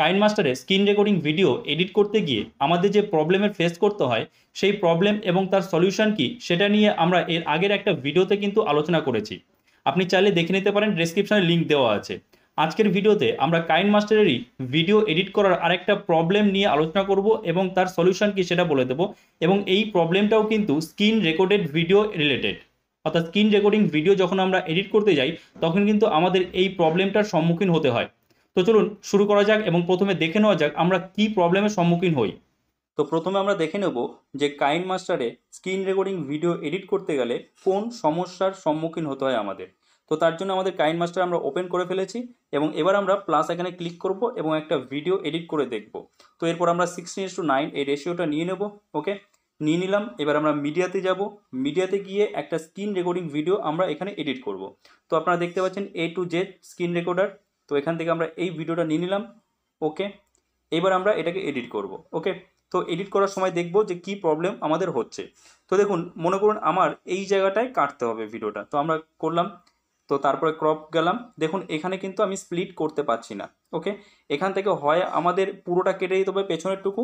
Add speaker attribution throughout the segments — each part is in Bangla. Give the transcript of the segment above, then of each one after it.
Speaker 1: কাইন মাস্টারে স্ক্রিন রেকর্ডিং ভিডিও এডিট করতে গিয়ে আমাদের যে প্রবলেমের ফেস করতে হয় সেই প্রবলেম এবং তার সলিউশন কি সেটা নিয়ে আমরা এর আগের একটা ভিডিওতে কিন্তু আলোচনা করেছি আপনি চাইলে দেখে নিতে পারেন ডিসক্রিপশানে লিঙ্ক দেওয়া আছে আজকের ভিডিওতে আমরা কাইন মাস্টারেরই ভিডিও এডিট করার আরেকটা প্রবলেম নিয়ে আলোচনা করব এবং তার সলিউশন কি সেটা বলে দেব এবং এই প্রবলেমটাও কিন্তু স্ক্রিন রেকর্ডেড ভিডিও রিলেটেড অর্থাৎ স্ক্রিন রেকর্ডিং ভিডিও যখন আমরা এডিট করতে যাই তখন কিন্তু আমাদের এই প্রবলেমটার সম্মুখীন হতে হয় তো চলুন শুরু করা যাক এবং প্রথমে দেখে নেওয়া যাক আমরা কি প্রবলেমের সম্মুখীন হই তো প্রথমে আমরা দেখে নেব যে কাইন মাস্টারে স্ক্রিন রেকর্ডিং ভিডিও এডিট করতে গেলে কোন সমস্যার সম্মুখীন হতে হয় আমাদের তো তার জন্য আমাদের কাইন মাস্টার আমরা ওপেন করে ফেলেছি এবং এবার আমরা প্লাস এখানে ক্লিক করব এবং একটা ভিডিও এডিট করে দেখব তো এরপর আমরা সিক্সটিন টু নাইন এই রেশিওটা নিয়ে নেব ওকে নিয়ে নিলাম এবার আমরা মিডিয়াতে যাব মিডিয়াতে গিয়ে একটা স্ক্রিন রেকর্ডিং ভিডিও আমরা এখানে এডিট করব তো আপনারা দেখতে পাচ্ছেন A to Z screen recorder তো এখান থেকে আমরা এই ভিডিওটা নিয়ে নিলাম ওকে এবার আমরা এটাকে এডিট করব ওকে তো এডিট করার সময় দেখব যে কি প্রবলেম আমাদের হচ্ছে তো দেখুন মনে করুন আমার এই জায়গাটায় কাটতে হবে ভিডিওটা তো আমরা করলাম তো তারপরে ক্রপ গেলাম দেখুন এখানে কিন্তু আমি স্প্লিট করতে পারছি না ওকে এখান থেকে হয় আমাদের পুরোটা কেটে দিতে হবে পেছনেরটুকু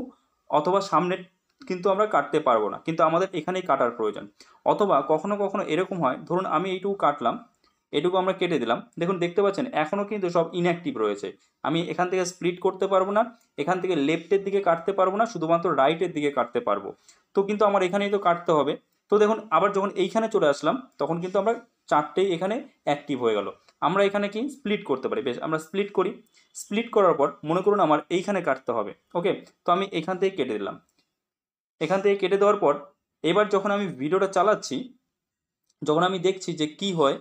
Speaker 1: অথবা সামনের কিন্তু আমরা কাটতে পারবো না কিন্তু আমাদের এখানেই কাটার প্রয়োজন অথবা কখনো কখনো এরকম হয় ধরুন আমি এইটুকু কাটলাম এটুকু আমরা কেটে দিলাম দেখুন দেখতে পাচ্ছেন এখনও কিন্তু সব ইনঅ্যাক্টিভ রয়েছে আমি এখান থেকে স্প্লিট করতে পারবো না এখান থেকে লেফটের দিকে কাটতে পারবো না শুধুমাত্র রাইটের দিকে কাটতে পারবো তো কিন্তু আমার এখানেই তো কাটতে হবে তো দেখুন আবার যখন এইখানে চলে আসলাম তখন কিন্তু আমরা চারটেই এখানে অ্যাক্টিভ হয়ে গেল আমরা এখানে কি স্প্লিট করতে পারি বেশ আমরা স্প্লিট করি স্প্লিট করার পর মনে করুন আমার এইখানে কাটতে হবে ওকে তো আমি এখান থেকে কেটে দিলাম এখান থেকে কেটে দেওয়ার পর এবার যখন আমি ভিডিওটা চালাচ্ছি যখন আমি দেখছি যে কি হয়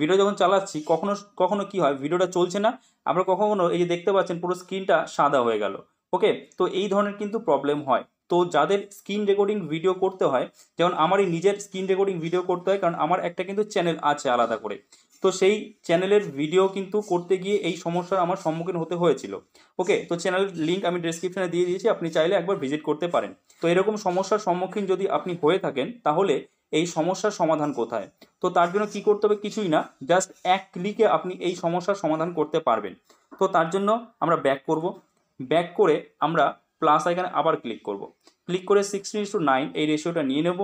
Speaker 1: ভিডিও যখন চালাচ্ছি কখনো কখনো কি হয় ভিডিওটা চলছে না আমরা কখনো এই যে দেখতে পাচ্ছেন পুরো স্ক্রিনটা সাদা হয়ে গেল ওকে তো এই ধরনের কিন্তু প্রবলেম হয় তো যাদের স্ক্রিন রেকর্ডিং ভিডিও করতে হয় যেমন আমারই নিজের স্ক্রিন রেকর্ডিং ভিডিও করতে হয় কারণ আমার একটা কিন্তু চ্যানেল আছে আলাদা করে তো সেই চ্যানেলের ভিডিও কিন্তু করতে গিয়ে এই সমস্যার আমার সম্মুখীন হতে হয়েছিল ওকে তো চ্যানেলের লিঙ্ক আমি ডিসক্রিপশানে দিয়ে দিয়েছি আপনি চাইলে একবার ভিজিট করতে পারেন তো এরকম সমস্যার সম্মুখীন যদি আপনি হয়ে থাকেন তাহলে এই সমস্যার সমাধান কোথায় তো তার জন্য কি করতে হবে কিছুই না জাস্ট এক ক্লিকে আপনি এই সমস্যার সমাধান করতে পারবেন তো তার জন্য আমরা ব্যাক করব ব্যাক করে আমরা প্লাস এখানে আবার ক্লিক করব। ক্লিক করে সিক্সটিন ইস টু নাইন এই রেশিওটা নিয়ে নেব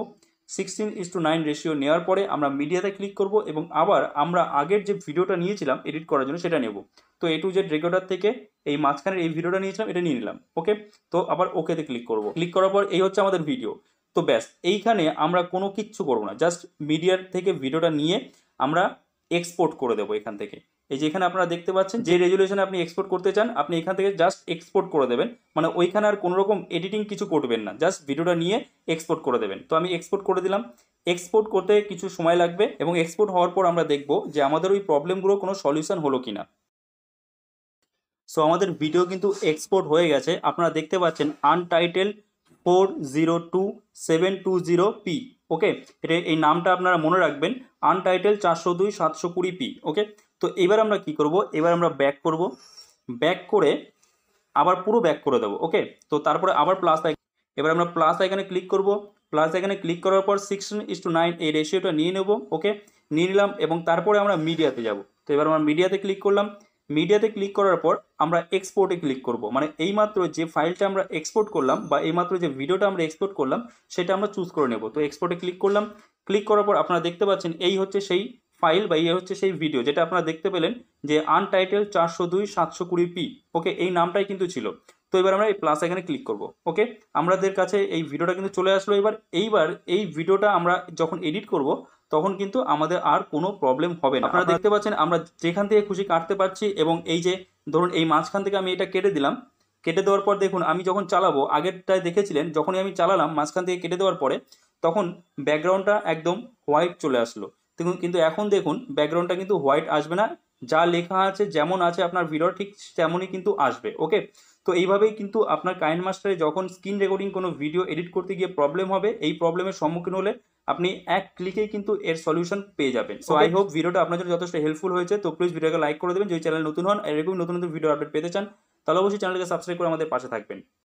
Speaker 1: sixteen is to nine ratio নেওয়ার পরে আমরা মিডিয়াতে ক্লিক করব এবং আবার আমরা আগের যে ভিডিওটা নিয়েছিলাম এডিট করার জন্য সেটা নেব তো এ টু জেড রেকর্ডার থেকে এই মাঝখানের এই ভিডিওটা নিয়েছিলাম এটা নিয়ে নিলাম ওকে তো আবার ওকেতে ক্লিক করব ক্লিক করার পর এই হচ্ছে আমাদের ভিডিও তো ব্যাস এইখানে আমরা কোনো কিচ্ছু করব না জাস্ট মিডিয়ার থেকে ভিডিওটা নিয়ে আমরা এক্সপোর্ট করে দেবো এখান থেকে এই যে এখানে আপনারা দেখতে পাচ্ছেন যে রেজুলেশনে আপনি এক্সপোর্ট করতে চান আপনি এখান থেকে জাস্ট এক্সপোর্ট করে দেবেন মানে ওইখানে আর কোনো রকম এডিটিং কিছু করবেন না জাস্ট ভিডিওটা নিয়ে এক্সপোর্ট করে দেবেন তো আমি এক্সপোর্ট করে দিলাম এক্সপোর্ট করতে কিছু সময় লাগবে এবং এক্সপোর্ট হওয়ার পর আমরা দেখব যে আমাদের ওই প্রবলেমগুলো কোনো সলিউশন হলো কি না সো আমাদের ভিডিও কিন্তু এক্সপোর্ট হয়ে গেছে আপনারা দেখতে পাচ্ছেন untitled four zero two seven two zero P okay এটা এই নামটা আপনারা মনে রাখবেন আনটাইটেল চারশো দুই সাতশো কুড়ি পি ওকে তো এবার আমরা কি করব এবার আমরা ব্যাক করব ব্যাক করে আবার পুরো ব্যাক করে দেবো ওকে তো তারপরে আবার প্লাস এবার আমরা প্লাস এখানে ক্লিক করব প্লাস এখানে ক্লিক করার পর সিক্সটিন ইস টু নাইন এই রেশিওটা নিয়ে নেব ওকে নিয়ে নিলাম এবং তারপরে আমরা মিডিয়াতে যাব তো এবার আমরা মিডিয়াতে ক্লিক করলাম মিডিয়াতে ক্লিক করার পর আমরা এক্সপোর্টে ক্লিক করব মানে এইমাত্র যে ফাইলটা আমরা এক্সপোর্ট করলাম বা এইমাত্র যে ভিডিওটা আমরা এক্সপোর্ট করলাম সেটা আমরা চুজ করে নেব তো এক্সপোর্টে ক্লিক করলাম ক্লিক করার পর আপনারা দেখতে পাচ্ছেন এই হচ্ছে সেই ফাইল বা ইয়ে হচ্ছে সেই ভিডিও যেটা আপনারা দেখতে পেলেন যে আনটাইটেল চারশো দুই সাতশো কুড়ি পি ওকে এই নামটাই কিন্তু ছিল তো এবার আমরা এই প্লাস এখানে ক্লিক করব ওকে আমাদের কাছে এই ভিডিওটা কিন্তু চলে আসলো এবার এইবার এই ভিডিওটা আমরা যখন এডিট করব তখন কিন্তু আমাদের আর কোনো প্রবলেম হবে না আপনারা দেখতে পাচ্ছেন আমরা যেখান থেকে খুশি কাটতে পারছি এবং এই যে ধরুন এই মাঝখান থেকে আমি এটা কেটে দিলাম কেটে দেওয়ার পর দেখুন আমি যখন চালাবো আগেরটায় দেখেছিলেন যখনই আমি চালালাম মাঝখান থেকে কেটে দেওয়ার পরে তখন ব্যাকগ্রাউন্ডটা একদম হোয়াইট চলে আসলো দেখুন কিন্তু এখন দেখুন ব্যাকগ্রাউন্ডটা কিন্তু হোয়াইট আসবে না যা লেখা আছে যেমন আছে আপনার ভিডিও ঠিক তেমনই কিন্তু আসবে ওকে তো এইভাবেই কিন্তু আপনার কাইন মাস্টারে যখন স্ক্রিন রেকর্ডিং কোনো ভিডিও এডিট করতে গিয়ে প্রবলেম হবে এই প্রবলেমের সম্মুখীন হলে আপনি এক ক্লিকেই কিন্তু এর সলিউশন পেয়ে যাবেন সো আই হোপ ভিডিওটা আপনার জন্য যথেষ্ট হেল্পফুল হয়েছে তো প্লিজ ভিডিওকে লাইক করে দেবেন যদি চ্যানেল নতুন হন এরকম নতুন নতুন ভিডিও আপডেট পেতে চান তাহলে অবশ্যই চ্যানেলকে সাবস্ক্রাইব করে আমাদের পাশে থাকবেন